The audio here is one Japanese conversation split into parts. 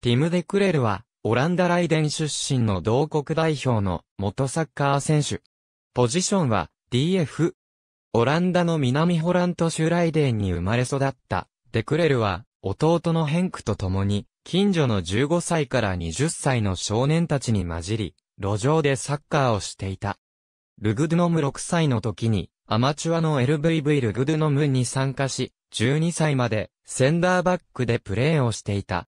ティム・デクレルは、オランダ・ライデン出身の同国代表の元サッカー選手。ポジションは DF。オランダの南ホラントシュライデンに生まれ育った、デクレルは弟のヘンクと共に、近所の15歳から20歳の少年たちに混じり、路上でサッカーをしていた。ルグドゥノム6歳の時に、アマチュアの LVV ルグドゥノムに参加し、12歳までセンダーバックでプレーをしていた。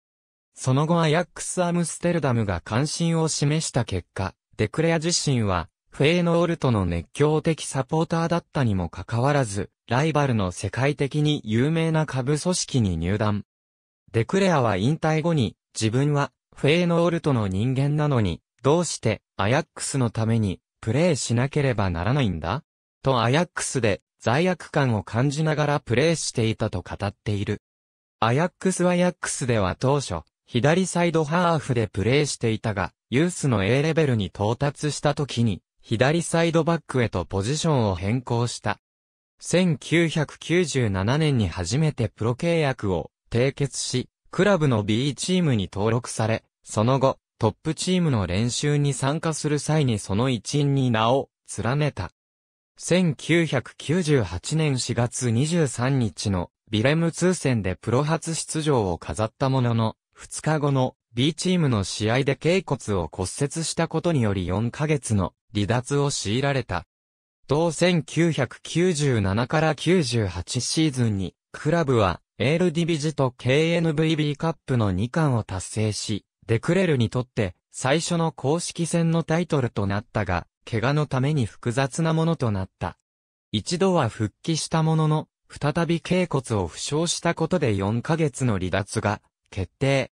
その後アヤックス・アムステルダムが関心を示した結果、デクレア自身は、フェーノオルトの熱狂的サポーターだったにもかかわらず、ライバルの世界的に有名な下部組織に入団。デクレアは引退後に、自分は、フェーノオルトの人間なのに、どうして、アヤックスのために、プレーしなければならないんだとアヤックスで、罪悪感を感じながらプレーしていたと語っている。アヤックスはアヤックスでは当初、左サイドハーフでプレーしていたが、ユースの A レベルに到達した時に、左サイドバックへとポジションを変更した。1997年に初めてプロ契約を締結し、クラブの B チームに登録され、その後、トップチームの練習に参加する際にその一員に名を連ねた。1998年4月23日のビレム通戦でプロ初出場を飾ったものの、2日後の B チームの試合で頸骨を骨折したことにより4ヶ月の離脱を強いられた。同1997から98シーズンに、クラブは、エールディビジと KNVB カップの2冠を達成し、デクレルにとって最初の公式戦のタイトルとなったが、怪我のために複雑なものとなった。一度は復帰したものの、再び頸骨を負傷したことで4ヶ月の離脱が決定。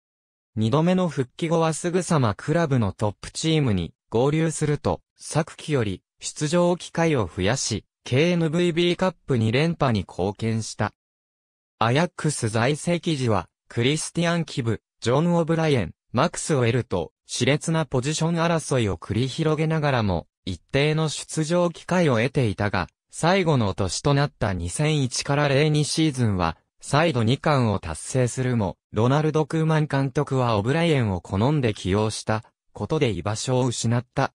二度目の復帰後はすぐさまクラブのトップチームに合流すると、昨季より出場機会を増やし、KNVB カップ2連覇に貢献した。アヤックス在籍時は、クリスティアン・キブ、ジョン・オブライエン、マクス・ウェルと、熾烈なポジション争いを繰り広げながらも、一定の出場機会を得ていたが、最後の年となった2001から02シーズンは、再度2冠を達成するも、ロナルド・クーマン監督はオブライエンを好んで起用したことで居場所を失った。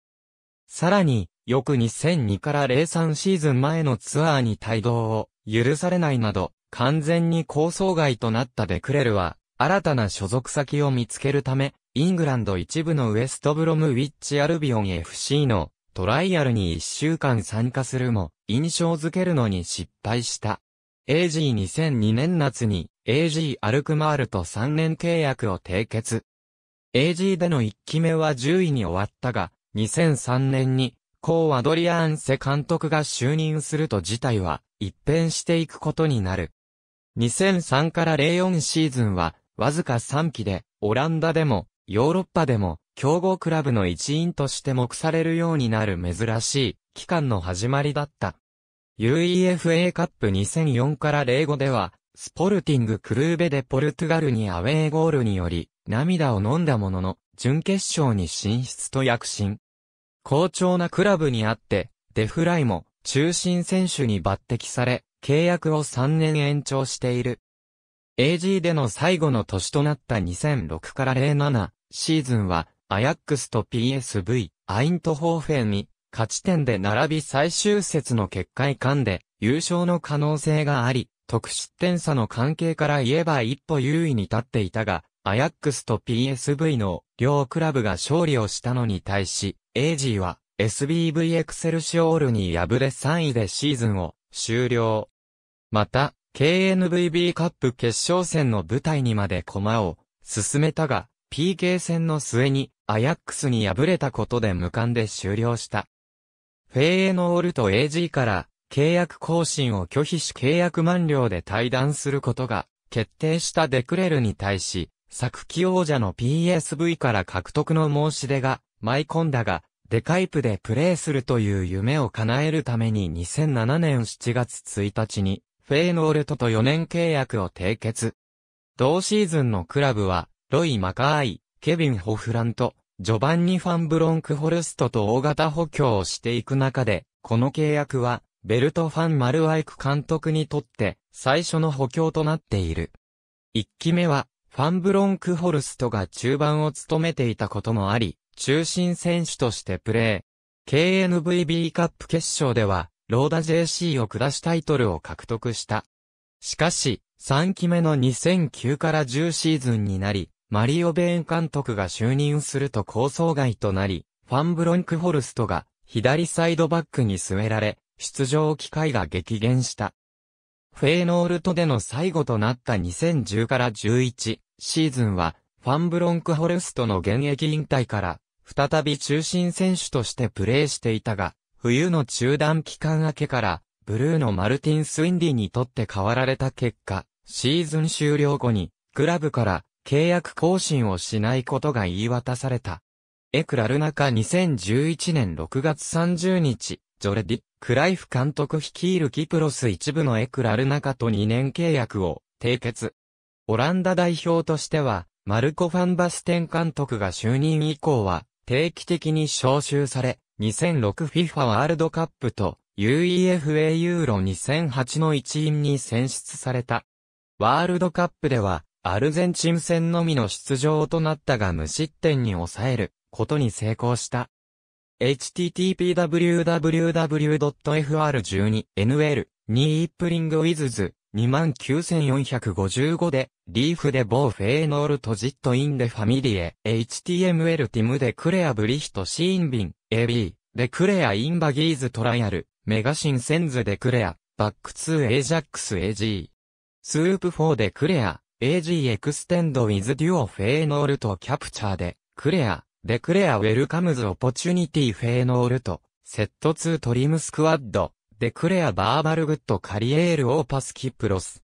さらに、翌2002から03シーズン前のツアーに帯同を許されないなど、完全に構想外となったデクレルは、新たな所属先を見つけるため、イングランド一部のウエストブロムウィッチ・アルビオン FC のトライアルに1週間参加するも、印象づけるのに失敗した。AG2002 年夏に AG アルクマールと3年契約を締結。AG での1期目は10位に終わったが、2003年に、コー・アドリアーンセ監督が就任すると事態は一変していくことになる。2003から04シーズンは、わずか3期で、オランダでも、ヨーロッパでも、強豪クラブの一員として目されるようになる珍しい期間の始まりだった。UEFA カップ2004から05では、スポルティングクルーベでポルトガルにアウェーゴールにより、涙を飲んだものの、準決勝に進出と躍進。好調なクラブにあって、デフライも中心選手に抜擢され、契約を3年延長している。AG での最後の年となった2006から07シーズンは、アヤックスと PSV、アイントホーフェンに勝ち点で並び最終節の結果間で、優勝の可能性があり、得失点差の関係から言えば一歩優位に立っていたが、アヤックスと PSV の両クラブが勝利をしたのに対し、エ g ジーは SBV エクセルシオールに敗れ3位でシーズンを終了。また、KNVB カップ決勝戦の舞台にまで駒を進めたが、PK 戦の末にアヤックスに敗れたことで無冠で終了した。フェイエノールと AG から契約更新を拒否し契約満了で退団することが決定したデクレルに対し、昨季王者の PSV から獲得の申し出が舞い込んだが、デカイプでプレーするという夢を叶えるために2007年7月1日に、フェイノールトと4年契約を締結。同シーズンのクラブは、ロイ・マカーイ、ケビン・ホフラント、序盤にファンブロンクホルストと大型補強をしていく中で、この契約は、ベルト・ファン・マルワイク監督にとって、最初の補強となっている。一期目は、ファンブロンクホルストが中盤を務めていたこともあり、中心選手としてプレー。KNVB カップ決勝では、ローダ JC を下しタイトルを獲得した。しかし、3期目の2009から10シーズンになり、マリオ・ベーン監督が就任すると構想外となり、ファンブロンクホルストが左サイドバックに据えられ、出場機会が激減した。フェーノールトでの最後となった2010から11シーズンは、ファンブロンクホルストの現役引退から、再び中心選手としてプレーしていたが、冬の中断期間明けから、ブルーのマルティン・スウィンディにとって変わられた結果、シーズン終了後に、クラブから契約更新をしないことが言い渡された。エクラルナカ2011年6月30日、ジョレディ・クライフ監督率いるキプロス一部のエクラルナカと2年契約を締結。オランダ代表としては、マルコ・ファンバステン監督が就任以降は、定期的に招集され、2006FIFA ワールドカップと UEFA ユーロ2008の一員に選出された。ワールドカップでは、アルゼンチン戦のみの出場となったが無失点に抑えることに成功した。h t t p w w w f r 1 2 n l 2ップリングウィズズ29455で、リーフでボーフェーノールトジットインデファミリエ、HTML ティムでクレアブリヒトシーンビン、AB、でクレアインバギーズトライアル、メガシンセンズでクレア、バックツーエージャックス AG、スープ4でクレア、AG エクステンドウィズデュオフェーノールとキャプチャーで、クレア、デクレアウェルカムズオポチュニティフェーノールと、セットツートリムスクワッド、デクレアバーバルグッドカリエールオーパスキプロス。